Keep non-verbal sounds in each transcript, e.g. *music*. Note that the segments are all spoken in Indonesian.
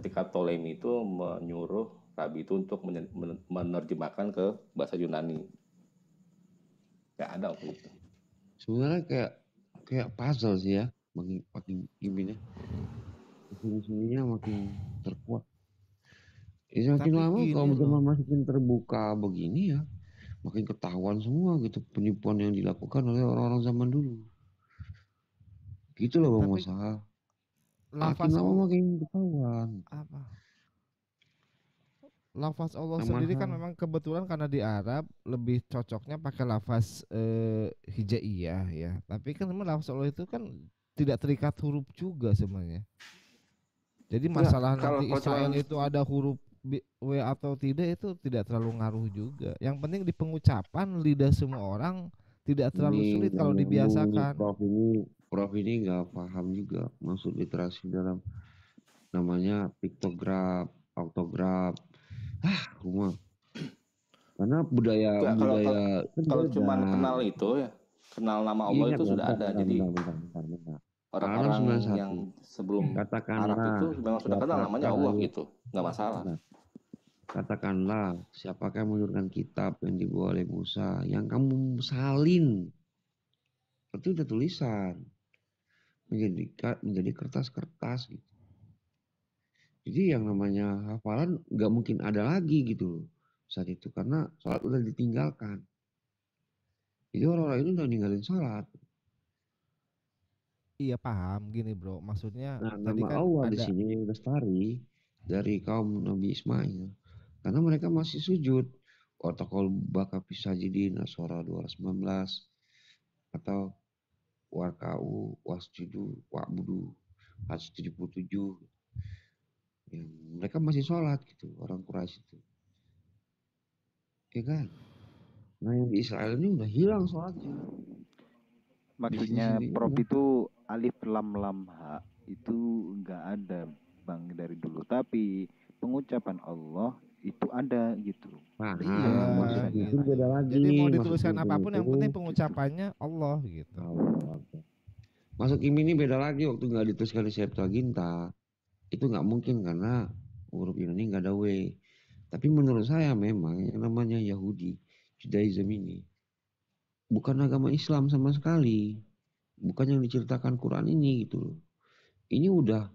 ketika Ptolemy itu menyuruh rabi itu untuk menerjemahkan ke bahasa Yunani. Gak ada waktu itu. Sebenarnya kayak kayak puzzle sih ya, makin makin gimana? Makin sininya makin terkuat. Ya, makin Tapi lama kalau misalnya masukin terbuka begini ya, makin ketahuan semua gitu penipuan yang dilakukan oleh orang-orang zaman dulu. Gitu loh Bang Masalah Lafaz Allah mungkin makin ketahuan. Apa? Lafaz Allah sendiri kan memang kebetulan karena di Arab lebih cocoknya pakai lafaz eh, hijaiyah ya. Tapi kan memang lafaz Allah itu kan tidak terikat huruf juga sebenarnya. Jadi masalah ya, nanti Israel itu ada huruf W atau tidak itu tidak terlalu ngaruh juga. Yang penting di pengucapan lidah semua orang tidak terlalu ini, sulit kalau dibiasakan. ini Prof ini nggak paham juga maksud literasi dalam namanya piktograf, autograf. Ah, rumah. Karena budaya Gak, budaya kalau, kan kalau cuma kenal itu ya, kenal nama Allah iya, itu sudah ada. Jadi orang-orang yang sebelum katakanlah Arab itu memang sudah kenal namanya Allah gitu, nggak masalah. Katakanlah siapakah yang menurunkan kitab yang dibawa oleh Musa yang kamu salin itu udah tulisan menjadi menjadi kertas-kertas gitu. Jadi yang namanya hafalan nggak mungkin ada lagi gitu saat itu karena sholat udah ditinggalkan. Jadi orang-orang itu udah ninggalin sholat. Iya paham gini bro, maksudnya nah, tadi nama kan Allah ada... di sini lestari dari kaum Nabi Ismail karena mereka masih sujud. Otakol dua ratus sembilan 219 atau warkau wasjudu wa'budu hadis 77 ya, mereka masih sholat gitu orang Quraisy itu ya kan nah yang di Israel ini udah hilang sholatnya maksudnya Prof ya. itu alif lam lam ha itu enggak ada bang dari dulu tapi pengucapan Allah itu ada gitu. Nah, iya, beda gitu. lagi. Jadi mau dituliskan Maksud apapun itu, yang gitu. penting pengucapannya Allah gitu. Masuk Kim ini beda lagi waktu nggak dituliskan di Septuaginta itu nggak mungkin karena huruf Yunani nggak ada W. Tapi menurut saya memang yang namanya Yahudi Judaism ini bukan agama Islam sama sekali, bukan yang diceritakan Quran ini gitu loh. Ini udah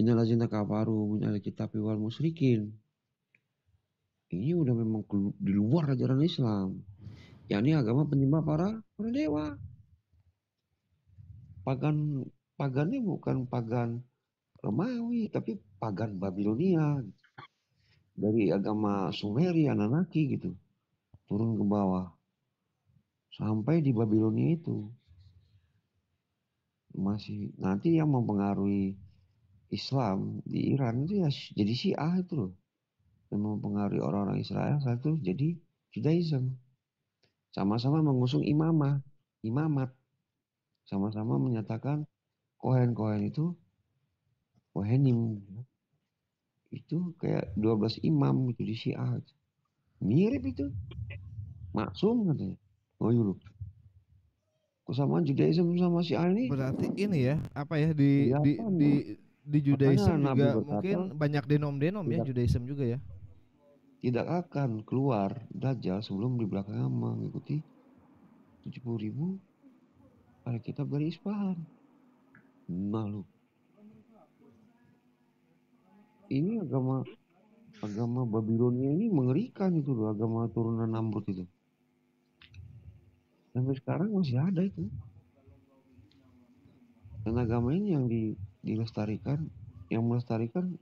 Inalazina kafaru min ahli kitab wal musyrikin ini udah memang di luar ajaran Islam ya, ini agama penyembah para para dewa pagan pagannya bukan pagan Romawi tapi pagan Babilonia dari agama Sumeria Anunnaki gitu turun ke bawah sampai di Babilonia itu masih nanti yang mempengaruhi Islam di Iran itu ya jadi Syiah itu loh dan mempengaruhi orang-orang Israel satu jadi Judaism. Sama-sama mengusung imamah, imamat. Sama-sama menyatakan kohen-kohen itu kohenim. Itu kayak 12 imam itu di Syiah. Mirip itu. Maksum katanya. Oh yuk iya, kesamaan Judaism sama si ini berarti ini ya apa ya di ya, di, di di Judaism juga mungkin banyak denom-denom ya Judaism juga ya tidak akan keluar Dajjal sebelum di belakangnya mengikuti 70 ribu Alkitab dari Isfahan. Malu. Ini agama agama Babilonia ini mengerikan itu loh agama turunan Namrud itu. Sampai sekarang masih ada itu. Dan agama ini yang di, dilestarikan, yang melestarikan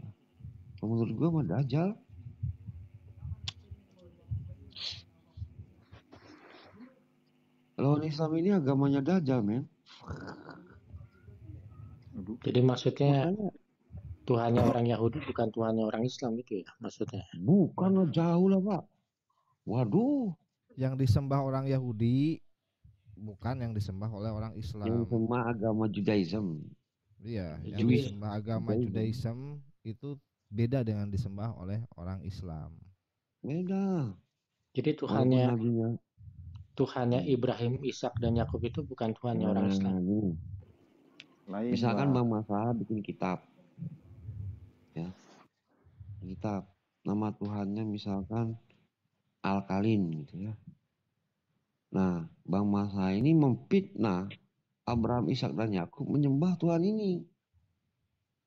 menurut gue mah Dajjal Lawan Islam ini agamanya dajjal, men. Jadi maksudnya Makanya, Tuhannya orang Yahudi bukan Tuhannya orang Islam gitu ya maksudnya? Bukan jauh lah pak. Waduh. Yang disembah orang Yahudi bukan yang disembah oleh orang Islam. Yang disembah agama Judaism. Iya, yang Jewish. disembah agama Judaism itu beda dengan disembah oleh orang Islam. Beda. Jadi Tuhannya Tuhannya hmm. Ibrahim, Ishak dan Yakub itu bukan Tuhannya hmm. orang Islam. Hmm. Lain Misalkan Bang Masalah bikin kitab. Ya. Kitab. Nama Tuhannya misalkan Alkalin gitu ya. Nah, Bang Masa ini memfitnah Abraham, Ishak dan Yakub menyembah Tuhan ini.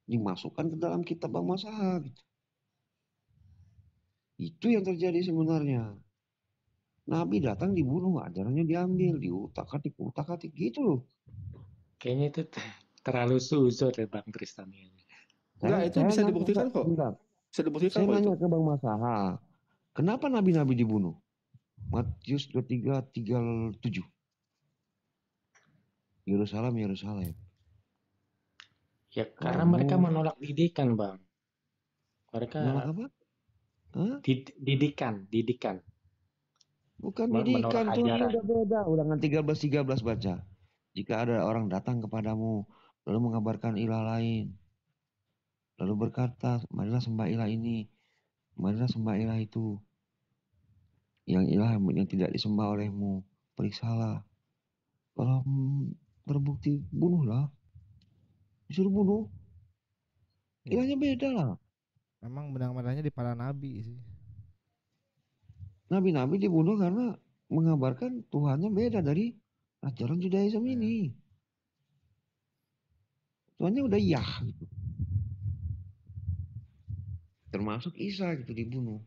Dimasukkan ke dalam kitab Bang Masa gitu. Itu yang terjadi sebenarnya. Nabi datang dibunuh, ajarannya diambil, hmm. diutak-atik, utak-atik gitu loh. Kayaknya itu terlalu suzon ya Bang Tristan ini. Enggak, itu bisa dibuktikan kok. Bisa dibuktikan saya nanya itu. ke Bang Masaha, kenapa nabi-nabi dibunuh? Matius 23, 37. Yerusalem, Yerusalem. Ya karena Kamu... mereka oh. menolak didikan, Bang. Mereka menolak apa? Huh? Did, didikan, didikan. Bukan didikan, Tuhan udah beda. Ulangan 13-13 baca. Jika ada orang datang kepadamu, lalu mengabarkan ilah lain, lalu berkata, marilah sembah ilah ini, marilah sembah ilah itu, yang ilah yang tidak disembah olehmu, periksalah. Kalau terbukti, bunuhlah. Disuruh bunuh. Iya. Ilahnya beda lah. Emang benang merahnya di para nabi sih. Nabi-nabi dibunuh karena mengabarkan Tuhannya beda dari ajaran Judaism ini. Iya. Tuhannya udah Yah gitu. Termasuk Isa gitu dibunuh.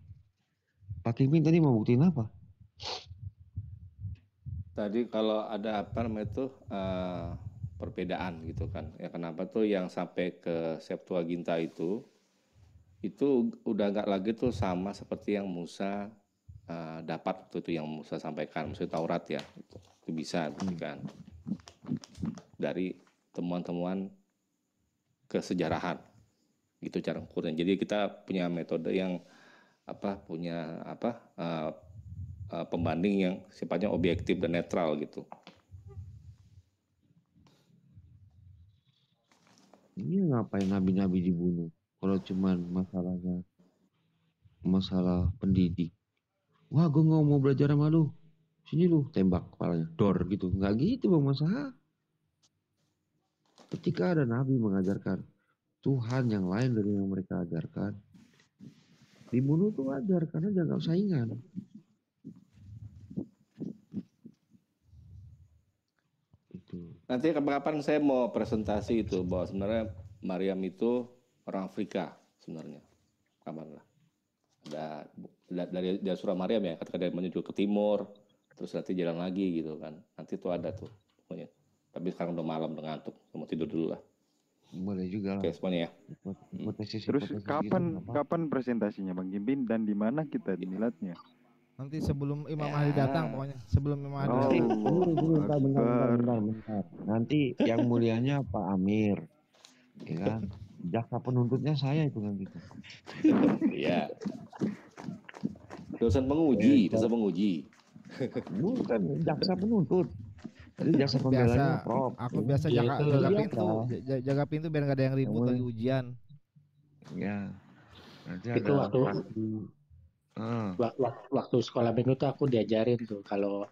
Pak Timin tadi mau buktiin apa? Tadi kalau ada apa namanya itu eh, perbedaan gitu kan. Ya kenapa tuh yang sampai ke Septuaginta itu itu udah nggak lagi tuh sama seperti yang Musa Eh, dapat waktu itu yang saya sampaikan, maksudnya Taurat ya, gitu. itu bisa kan dari temuan-temuan kesejarahan gitu cara ukurnya. Jadi kita punya metode yang apa punya apa uh, uh, pembanding yang sifatnya objektif dan netral gitu. Ini ngapain nabi-nabi dibunuh? Kalau cuman masalahnya masalah pendidik wah gue nggak mau belajar sama lu sini lu tembak kepalanya dor gitu Gak gitu bang masalah ketika ada nabi mengajarkan Tuhan yang lain dari yang mereka ajarkan dibunuh tuh wajar karena jangan saingan itu nanti kapan saya mau presentasi itu bahwa sebenarnya Mariam itu orang Afrika sebenarnya kapan lah ada dari dari Maryam ya ketika dia menuju ke timur terus nanti jalan lagi gitu kan nanti tuh ada tuh pokoknya tapi sekarang udah malam udah ngantuk mau tidur dulu lah boleh juga lah. Oke semuanya ya. Hmm. Terus gitu, kapan gitu, kapan presentasinya Bang Gimpin dan di mana kita milatnya? Nanti sebelum Imam ya. datang pokoknya sebelum Imam Ali. Oh, bentar, bentar, bentar, bentar, Nanti yang mulianya Pak Amir. Ya kan? Jaksa penuntutnya saya itu kan gitu. Iya dosen penguji, iya, dosen penguji. Bukan, jaksa *laughs* penuntut. Jadi jaksa pembelanya prof. Aku biasa iya, jaga, jaga iya, pintu, jaga pintu biar nggak ada yang ribut lagi ujian. Ya. Nanti itu ada waktu, hmm. ah. waktu, waktu sekolah minggu tuh aku diajarin tuh kalau